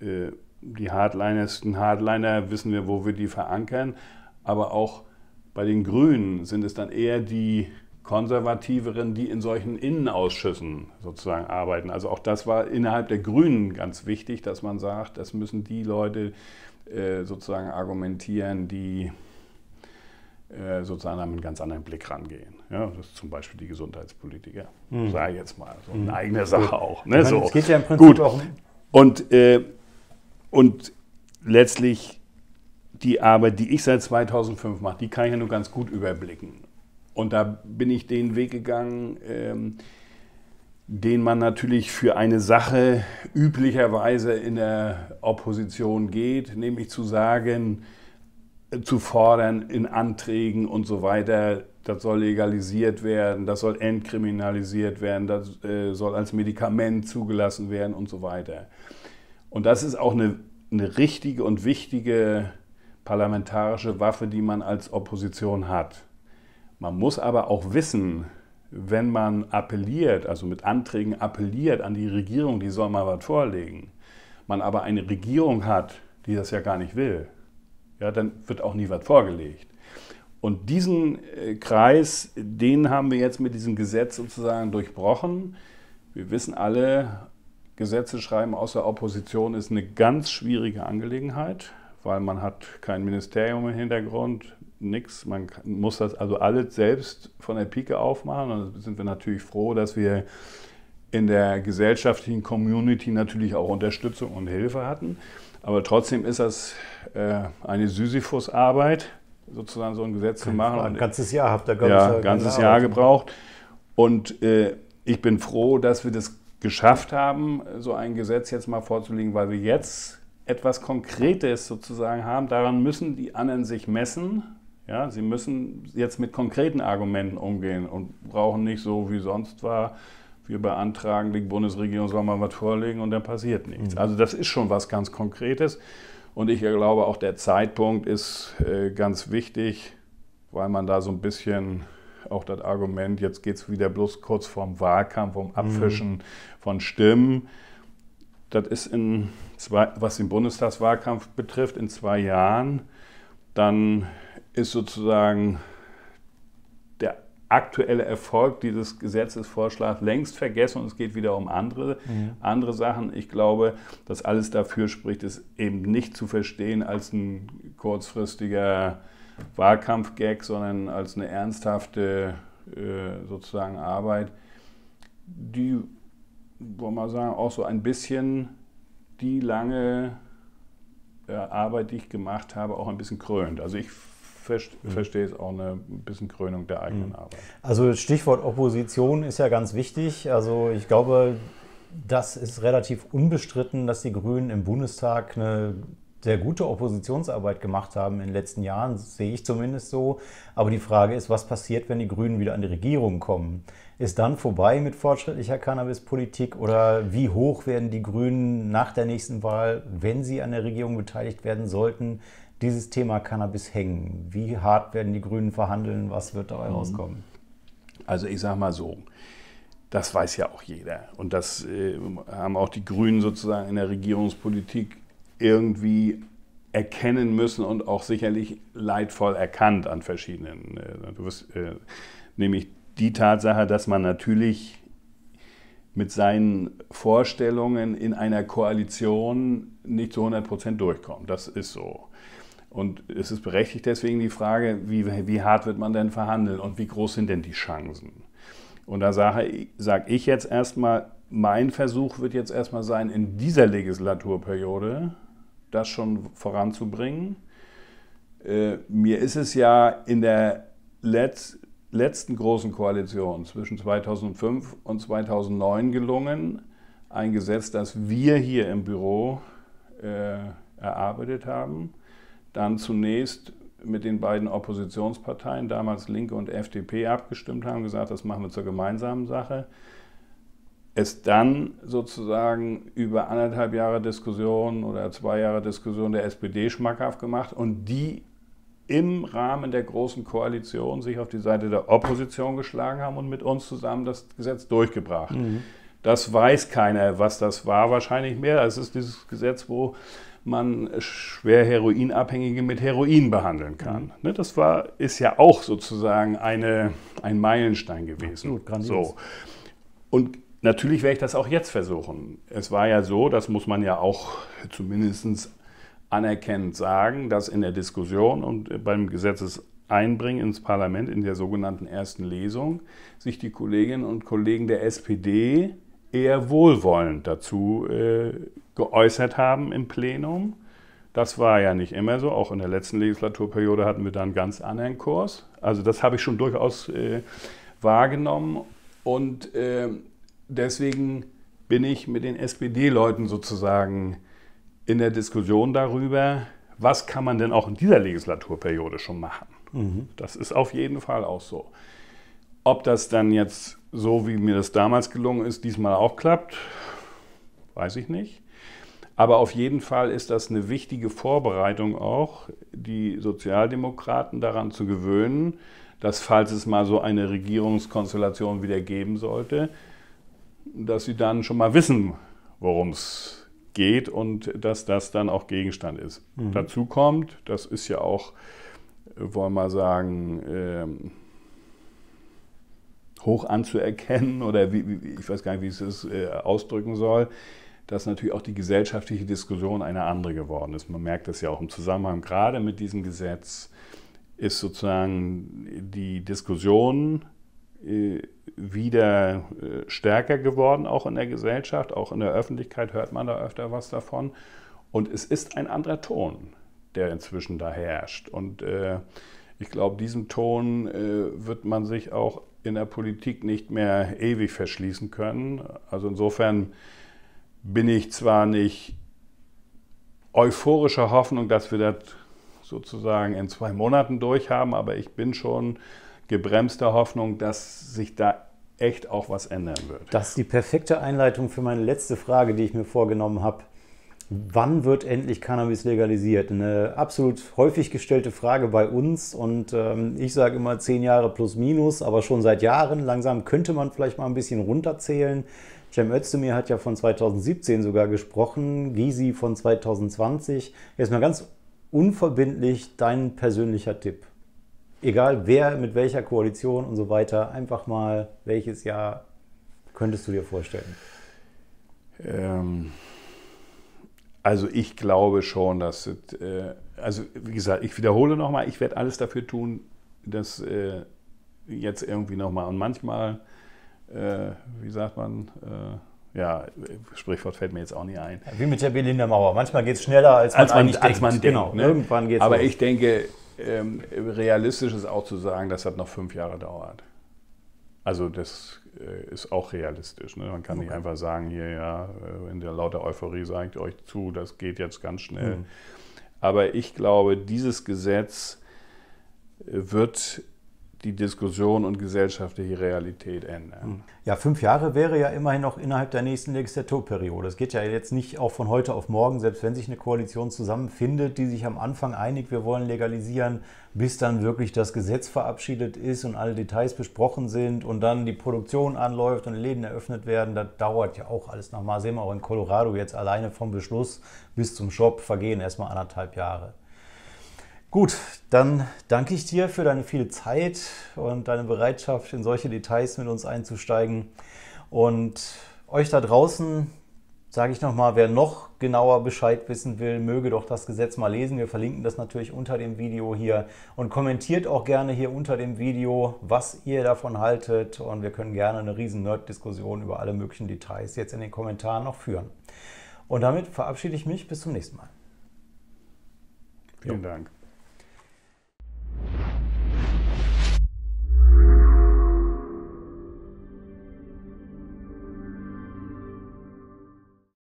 äh, die Hardlinersten Hardliner wissen wir, wo wir die verankern, aber auch bei den Grünen sind es dann eher die Konservativeren, die in solchen Innenausschüssen sozusagen arbeiten. Also auch das war innerhalb der Grünen ganz wichtig, dass man sagt, das müssen die Leute äh, sozusagen argumentieren, die äh, sozusagen mit einem ganz anderen Blick rangehen. Ja, das ist zum Beispiel die Gesundheitspolitiker, mhm. sage ich jetzt mal, so eine hm. eigene Sache Gut. auch. Ne? Meine, so. Es geht ja im Prinzip Gut. auch um und, äh, und letztlich die Arbeit, die ich seit 2005 mache, die kann ich ja nur ganz gut überblicken. Und da bin ich den Weg gegangen, ähm, den man natürlich für eine Sache üblicherweise in der Opposition geht, nämlich zu sagen, äh, zu fordern in Anträgen und so weiter, das soll legalisiert werden, das soll entkriminalisiert werden, das äh, soll als Medikament zugelassen werden und so weiter. Und das ist auch eine, eine richtige und wichtige parlamentarische Waffe, die man als Opposition hat. Man muss aber auch wissen, wenn man appelliert, also mit Anträgen appelliert an die Regierung, die soll mal was vorlegen, man aber eine Regierung hat, die das ja gar nicht will, ja, dann wird auch nie was vorgelegt. Und diesen äh, Kreis, den haben wir jetzt mit diesem Gesetz sozusagen durchbrochen. Wir wissen alle, Gesetze schreiben aus der Opposition ist eine ganz schwierige Angelegenheit, weil man hat kein Ministerium im Hintergrund, nichts. Man muss das also alles selbst von der Pike aufmachen. Und da sind wir natürlich froh, dass wir in der gesellschaftlichen Community natürlich auch Unterstützung und Hilfe hatten. Aber trotzdem ist das äh, eine Sisyphus-Arbeit sozusagen so ein Gesetz zu machen. Ein ganzes Jahr habt ihr, glaube ja, ein ganzes genau Jahr Arbeit. Also gebraucht. Und äh, ich bin froh, dass wir das geschafft haben, so ein Gesetz jetzt mal vorzulegen, weil wir jetzt etwas Konkretes sozusagen haben. Daran müssen die anderen sich messen. Ja, sie müssen jetzt mit konkreten Argumenten umgehen und brauchen nicht so, wie sonst war, wir beantragen, die Bundesregierung soll mal was vorlegen und dann passiert nichts. Mhm. Also das ist schon was ganz Konkretes. Und ich glaube, auch der Zeitpunkt ist äh, ganz wichtig, weil man da so ein bisschen auch das Argument, jetzt geht es wieder bloß kurz vorm Wahlkampf, um Abfischen mhm. von Stimmen. Das ist in zwei, was den Bundestagswahlkampf betrifft, in zwei Jahren. Dann ist sozusagen aktuelle Erfolg dieses Gesetzesvorschlags längst vergessen und es geht wieder um andere, mhm. andere Sachen. Ich glaube, dass alles dafür spricht, es eben nicht zu verstehen als ein kurzfristiger Wahlkampfgag, sondern als eine ernsthafte äh, sozusagen Arbeit, die, wollen wir mal sagen, auch so ein bisschen die lange äh, Arbeit, die ich gemacht habe, auch ein bisschen krönt. Also ich Mhm. verstehe es auch eine bisschen Krönung der eigenen mhm. Arbeit. Also Stichwort Opposition ist ja ganz wichtig. Also ich glaube, das ist relativ unbestritten, dass die Grünen im Bundestag eine sehr gute Oppositionsarbeit gemacht haben in den letzten Jahren, sehe ich zumindest so. Aber die Frage ist, was passiert, wenn die Grünen wieder an die Regierung kommen? Ist dann vorbei mit fortschrittlicher Cannabispolitik oder wie hoch werden die Grünen nach der nächsten Wahl, wenn sie an der Regierung beteiligt werden sollten, dieses Thema Cannabis hängen? Wie hart werden die Grünen verhandeln? Was wird dabei mhm. rauskommen? Also ich sage mal so, das weiß ja auch jeder. Und das äh, haben auch die Grünen sozusagen in der Regierungspolitik irgendwie erkennen müssen und auch sicherlich leidvoll erkannt an verschiedenen. Äh, du wirst, äh, nämlich die Tatsache, dass man natürlich mit seinen Vorstellungen in einer Koalition nicht zu 100 Prozent durchkommt. Das ist so. Und es ist berechtigt deswegen die Frage, wie, wie hart wird man denn verhandeln und wie groß sind denn die Chancen? Und da sage, sage ich jetzt erstmal, mein Versuch wird jetzt erstmal sein, in dieser Legislaturperiode das schon voranzubringen. Äh, mir ist es ja in der Letz letzten großen Koalition zwischen 2005 und 2009 gelungen, ein Gesetz, das wir hier im Büro äh, erarbeitet haben, dann zunächst mit den beiden Oppositionsparteien, damals Linke und FDP, abgestimmt haben, gesagt, das machen wir zur gemeinsamen Sache. Es dann sozusagen über anderthalb Jahre Diskussion oder zwei Jahre Diskussion der SPD schmackhaft gemacht und die im Rahmen der Großen Koalition sich auf die Seite der Opposition geschlagen haben und mit uns zusammen das Gesetz durchgebracht. Mhm. Das weiß keiner, was das war wahrscheinlich mehr. Es ist dieses Gesetz, wo man schwer Heroinabhängige mit Heroin behandeln kann. Mhm. Ne, das war, ist ja auch sozusagen eine, ein Meilenstein gewesen. Absolut, So. Und natürlich werde ich das auch jetzt versuchen. Es war ja so, das muss man ja auch zumindest anerkennend sagen, dass in der Diskussion und beim Gesetzeseinbringen ins Parlament in der sogenannten ersten Lesung sich die Kolleginnen und Kollegen der SPD eher wohlwollend dazu äh, geäußert haben im Plenum. Das war ja nicht immer so. Auch in der letzten Legislaturperiode hatten wir da einen ganz anderen Kurs. Also das habe ich schon durchaus äh, wahrgenommen. Und äh, deswegen bin ich mit den SPD-Leuten sozusagen in der Diskussion darüber, was kann man denn auch in dieser Legislaturperiode schon machen. Mhm. Das ist auf jeden Fall auch so. Ob das dann jetzt so, wie mir das damals gelungen ist, diesmal auch klappt, weiß ich nicht. Aber auf jeden Fall ist das eine wichtige Vorbereitung auch, die Sozialdemokraten daran zu gewöhnen, dass falls es mal so eine Regierungskonstellation wieder geben sollte, dass sie dann schon mal wissen, worum es geht und dass das dann auch Gegenstand ist. Mhm. Dazu kommt, das ist ja auch, äh, wollen wir mal sagen, ähm, hoch anzuerkennen oder wie, ich weiß gar nicht, wie ich es äh, ausdrücken soll, dass natürlich auch die gesellschaftliche Diskussion eine andere geworden ist. Man merkt das ja auch im Zusammenhang gerade mit diesem Gesetz ist sozusagen die Diskussion äh, wieder äh, stärker geworden, auch in der Gesellschaft, auch in der Öffentlichkeit hört man da öfter was davon. Und es ist ein anderer Ton, der inzwischen da herrscht. Und äh, ich glaube, diesem Ton wird man sich auch in der Politik nicht mehr ewig verschließen können. Also insofern bin ich zwar nicht euphorischer Hoffnung, dass wir das sozusagen in zwei Monaten durchhaben, aber ich bin schon gebremster Hoffnung, dass sich da echt auch was ändern wird. Das ist die perfekte Einleitung für meine letzte Frage, die ich mir vorgenommen habe. Wann wird endlich Cannabis legalisiert? Eine absolut häufig gestellte Frage bei uns und ähm, ich sage immer zehn Jahre plus minus, aber schon seit Jahren. Langsam könnte man vielleicht mal ein bisschen runterzählen. Cem Özdemir hat ja von 2017 sogar gesprochen, Gysi von 2020. Jetzt mal ganz unverbindlich dein persönlicher Tipp. Egal wer, mit welcher Koalition und so weiter, einfach mal, welches Jahr könntest du dir vorstellen? Ähm, also ich glaube schon, dass, äh, also wie gesagt, ich wiederhole nochmal, ich werde alles dafür tun, dass äh, jetzt irgendwie nochmal und manchmal äh, wie sagt man, äh, ja, Sprichwort fällt mir jetzt auch nicht ein. Wie mit der Berliner Mauer. Manchmal geht es schneller, als man, als man, als Man genau, denkt. Ne? Irgendwann geht's Aber los. ich denke, ähm, realistisch ist auch zu sagen, dass das noch fünf Jahre dauert. Also das äh, ist auch realistisch. Ne? Man kann okay. nicht einfach sagen, hier ja, äh, in der lauter Euphorie sagt euch zu, das geht jetzt ganz schnell. Mhm. Aber ich glaube, dieses Gesetz äh, wird die Diskussion und gesellschaftliche Realität ändern. Hm. Ja, fünf Jahre wäre ja immerhin noch innerhalb der nächsten Legislaturperiode. Es geht ja jetzt nicht auch von heute auf morgen, selbst wenn sich eine Koalition zusammenfindet, die sich am Anfang einigt, wir wollen legalisieren, bis dann wirklich das Gesetz verabschiedet ist und alle Details besprochen sind und dann die Produktion anläuft und Läden eröffnet werden. Das dauert ja auch alles nochmal. Sehen wir auch in Colorado jetzt alleine vom Beschluss bis zum Shop vergehen erstmal anderthalb Jahre. Gut, dann danke ich dir für deine viele Zeit und deine Bereitschaft, in solche Details mit uns einzusteigen. Und euch da draußen sage ich nochmal, wer noch genauer Bescheid wissen will, möge doch das Gesetz mal lesen. Wir verlinken das natürlich unter dem Video hier und kommentiert auch gerne hier unter dem Video, was ihr davon haltet. Und wir können gerne eine riesen Nerd-Diskussion über alle möglichen Details jetzt in den Kommentaren noch führen. Und damit verabschiede ich mich. Bis zum nächsten Mal. Vielen jo. Dank.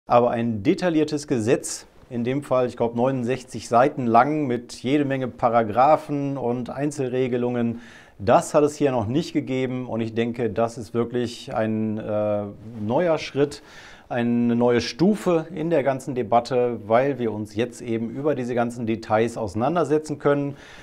Aber ein detailliertes Gesetz, in dem Fall, ich glaube, 69 Seiten lang mit jede Menge Paragraphen und Einzelregelungen, das hat es hier noch nicht gegeben und ich denke, das ist wirklich ein äh, neuer Schritt, eine neue Stufe in der ganzen Debatte, weil wir uns jetzt eben über diese ganzen Details auseinandersetzen können.